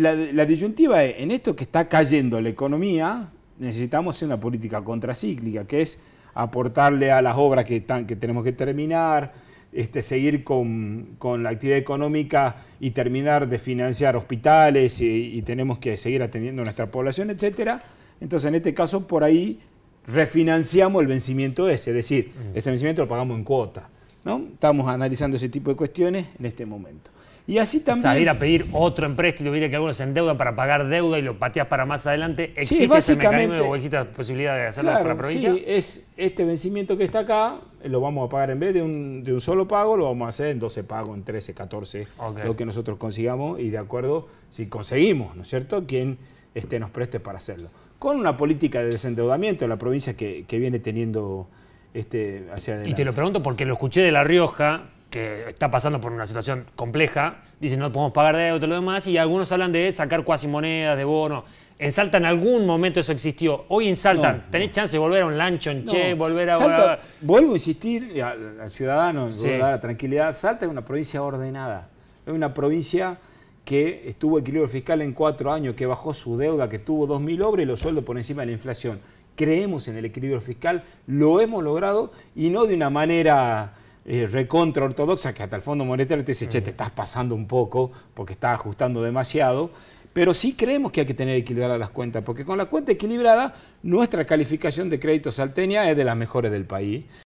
La, disyuntiva es, en esto que está cayendo la economía, necesitamos una política contracíclica, que es aportarle a las obras que, que tenemos que terminar, este, seguir con, la actividad económica y terminar de financiar hospitales y, tenemos que seguir atendiendo a nuestra población, etc. Entonces, en este caso, por ahí refinanciamos el vencimiento ese, es decir, mm. ese vencimiento lo pagamos en cuota. ¿no? Estamos analizando ese tipo de cuestiones en este momento. Y así también... Salir a pedir otro empréstito, viste que algunos se endeudan para pagar deuda y lo pateas para más adelante. ¿Existe sí, básicamente, ese mecanismo o existe posibilidad de hacerlo para la provincia? Sí, es este vencimiento que está acá, lo vamos a pagar en vez de un, solo pago, lo vamos a hacer en 12 pagos, en 13, 14, lo que nosotros consigamos y de acuerdo, si conseguimos, ¿no es cierto?, quien este, nos preste para hacerlo. Con una política de desendeudamiento de la provincia que, que viene teniendo este, y te lo pregunto porque lo escuché de La Rioja, que está pasando por una situación compleja, dicen no podemos pagar deuda y lo demás, y algunos hablan de sacar cuasi monedas, de bono. En Salta en algún momento eso existió. Hoy en Salta, ¿tenés chance de volver a un lancho En che, volver a... Salta, vuelvo a insistir eh, al ciudadano, a la tranquilidad, Salta es una provincia ordenada, es una provincia que estuvo equilibrio fiscal en cuatro años, que bajó su deuda, que tuvo mil obras y los sueldos por encima de la inflación creemos en el equilibrio fiscal, lo hemos logrado y no de una manera eh, recontra ortodoxa, que hasta el Fondo Monetario te dice, che, te estás pasando un poco porque estás ajustando demasiado, pero sí creemos que hay que tener equilibradas las cuentas, porque con la cuenta equilibrada, nuestra calificación de crédito salteña es de las mejores del país